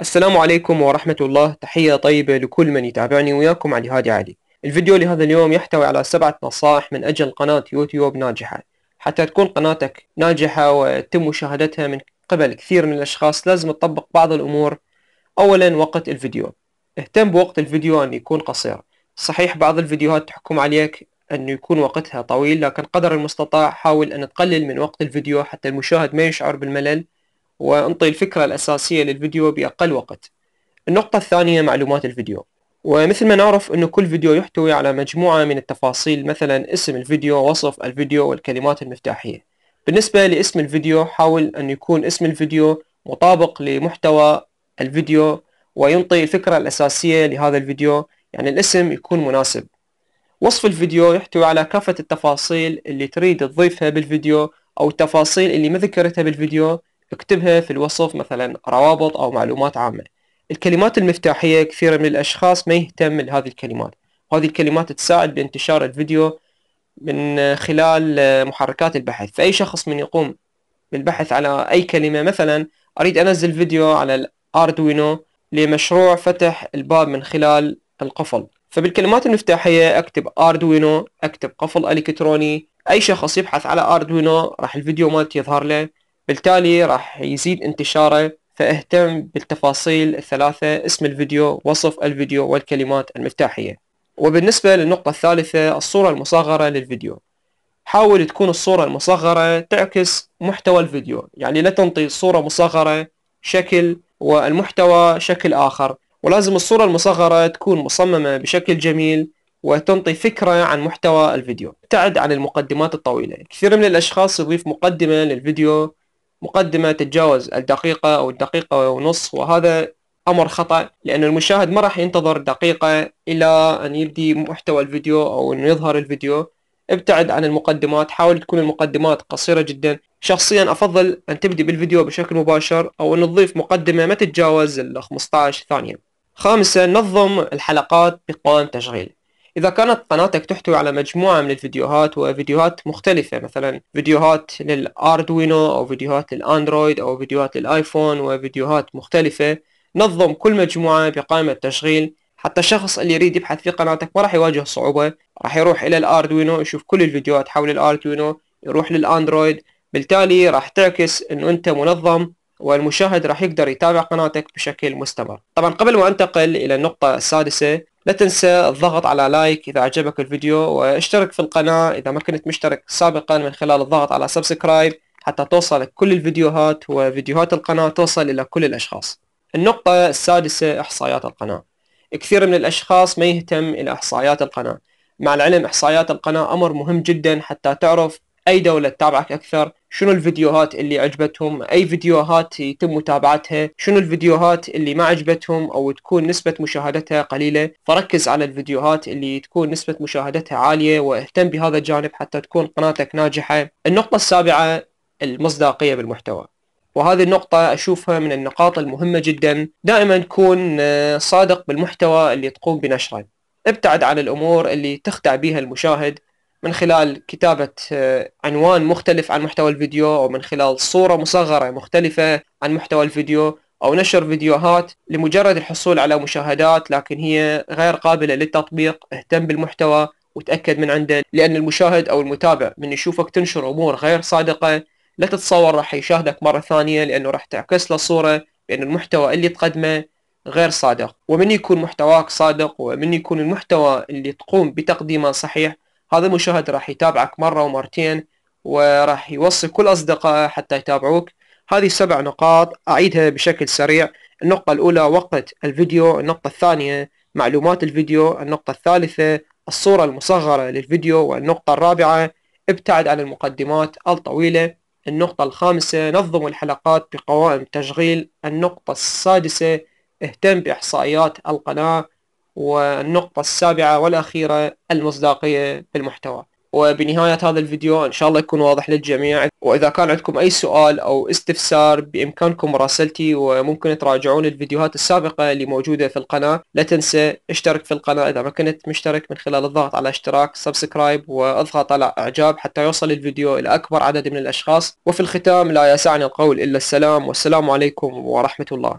السلام عليكم ورحمة الله تحية طيبة لكل من يتابعني وياكم علي هادي علي الفيديو لهذا اليوم يحتوي على سبعة نصائح من أجل قناة يوتيوب ناجحة حتى تكون قناتك ناجحة وتتم مشاهدتها من قبل كثير من الأشخاص لازم تطبق بعض الأمور أولا وقت الفيديو اهتم بوقت الفيديو أن يكون قصير صحيح بعض الفيديوهات تحكم عليك أن يكون وقتها طويل لكن قدر المستطاع حاول أن تقلل من وقت الفيديو حتى المشاهد ما يشعر بالملل وانطي الفكرة الأساسية للفيديو بأقل وقت النقطة الثانية معلومات الفيديو ومثل ما نعرف أن كل فيديو يحتوي على مجموعة من التفاصيل مثلا اسم الفيديو وصف الفيديو والكلمات المفتاحية بالنسبة لاسم الفيديو حاول أن يكون اسم الفيديو مطابق لمحتوى الفيديو وينطي الفكرة الأساسية لهذا الفيديو يعني الاسم يكون مناسب وصف الفيديو يحتوي على كافة التفاصيل اللي تريد تضيفها بالفيديو أو التفاصيل اللي ما ذكرتها بالفيديو اكتبها في الوصف مثلا روابط أو معلومات عامة الكلمات المفتاحية كثيرة من الأشخاص ما يهتم لهذه الكلمات وهذه الكلمات تساعد بانتشار الفيديو من خلال محركات البحث فأي شخص من يقوم بالبحث على أي كلمة مثلا أريد أنزل فيديو على الأردوينو لمشروع فتح الباب من خلال القفل فبالكلمات المفتاحية أكتب أردوينو أكتب قفل إلكتروني أي شخص يبحث على أردوينو راح الفيديو مالتي يظهر له بالتالي راح يزيد انتشاره فاهتم بالتفاصيل الثلاثة اسم الفيديو وصف الفيديو والكلمات المفتاحية وبالنسبة للنقطة الثالثة الصورة المصغرة للفيديو حاول تكون الصورة المصغرة تعكس محتوى الفيديو يعني لا تنطي صورة مصغرة شكل والمحتوى شكل آخر ولازم الصورة المصغرة تكون مصممة بشكل جميل وتنطي فكرة عن محتوى الفيديو ابتعد عن المقدمات الطويلة كثير من الأشخاص يضيف مقدمة للفيديو مقدمة تتجاوز الدقيقة أو الدقيقة ونصف وهذا أمر خطأ لأن المشاهد ما راح ينتظر دقيقة إلى أن يبدي محتوى الفيديو أو أن يظهر الفيديو ابتعد عن المقدمات حاول تكون المقدمات قصيرة جدا شخصيا أفضل أن تبدي بالفيديو بشكل مباشر أو أن تضيف مقدمة ما تتجاوز ال 15 ثانية خامسا نظم الحلقات بقوائم تشغيل إذا كانت قناتك تحتوي على مجموعة من الفيديوهات وفيديوهات مختلفة مثلا فيديوهات للأردوينو أو فيديوهات للأندرويد أو فيديوهات للآيفون وفيديوهات مختلفة نظم كل مجموعة بقائمة تشغيل حتى الشخص اللي يريد يبحث في قناتك ما راح يواجه صعوبة راح يروح إلى الأردوينو يشوف كل الفيديوهات حول الأردوينو يروح للأندرويد بالتالي راح تعكس أنه أنت منظم والمشاهد راح يقدر يتابع قناتك بشكل مستمر طبعا قبل ما أنتقل إلى النقطة السادسة لا تنسى الضغط على لايك إذا عجبك الفيديو واشترك في القناة إذا ما كنت مشترك سابقا من خلال الضغط على سبسكرايب حتى توصلك كل الفيديوهات وفيديوهات القناة توصل إلى كل الأشخاص النقطة السادسة إحصائيات القناة كثير من الأشخاص ما يهتم إلى إحصائيات القناة مع العلم إحصائيات القناة أمر مهم جدا حتى تعرف أي دولة تتابعك أكثر شنو الفيديوهات اللي عجبتهم اي فيديوهات يتم متابعتها شنو الفيديوهات اللي ما عجبتهم او تكون نسبة مشاهدتها قليلة فركز على الفيديوهات اللي تكون نسبة مشاهدتها عالية واهتم بهذا الجانب حتى تكون قناتك ناجحة النقطة السابعة المصداقية بالمحتوى وهذه النقطة أشوفها من النقاط المهمة جدا دائما تكون آه، صادق بالمحتوى اللي تقوم بنشره ابتعد عن الأمور اللي تخدع بها المشاهد من خلال كتابة آه، عنوان مختلف عن محتوى الفيديو أو من خلال صورة مصغرة مختلفة عن محتوى الفيديو أو نشر فيديوهات لمجرد الحصول على مشاهدات لكن هي غير قابلة للتطبيق اهتم بالمحتوى وتأكد من عنده لأن المشاهد أو المتابع من يشوفك تنشر أمور غير صادقة لا تتصور راح يشاهدك مرة ثانية لأنه راح تعكس له صورة بأن المحتوى اللي تقدمه غير صادق ومن يكون محتواك صادق ومن يكون المحتوى اللي تقوم بتقديمه صحيح هذا المشاهد راح يتابعك مرة ومرتين وراح يوصي كل أصدقائه حتى يتابعوك هذه سبع نقاط أعيدها بشكل سريع النقطة الأولى وقت الفيديو النقطة الثانية معلومات الفيديو النقطة الثالثة الصورة المصغرة للفيديو والنقطة الرابعة ابتعد عن المقدمات الطويلة النقطة الخامسة نظم الحلقات بقوائم تشغيل النقطة السادسة اهتم بإحصائيات القناة والنقطة السابعة والأخيرة المصداقية في المحتوى وبنهاية هذا الفيديو إن شاء الله يكون واضح للجميع وإذا كان عندكم أي سؤال أو استفسار بإمكانكم مراسلتي وممكن تراجعون الفيديوهات السابقة اللي موجودة في القناة لا تنسى اشترك في القناة إذا ما كنت مشترك من خلال الضغط على اشتراك سبسكرايب واضغط على إعجاب حتى يوصل الفيديو إلى أكبر عدد من الأشخاص وفي الختام لا يسعني القول إلا السلام والسلام عليكم ورحمة الله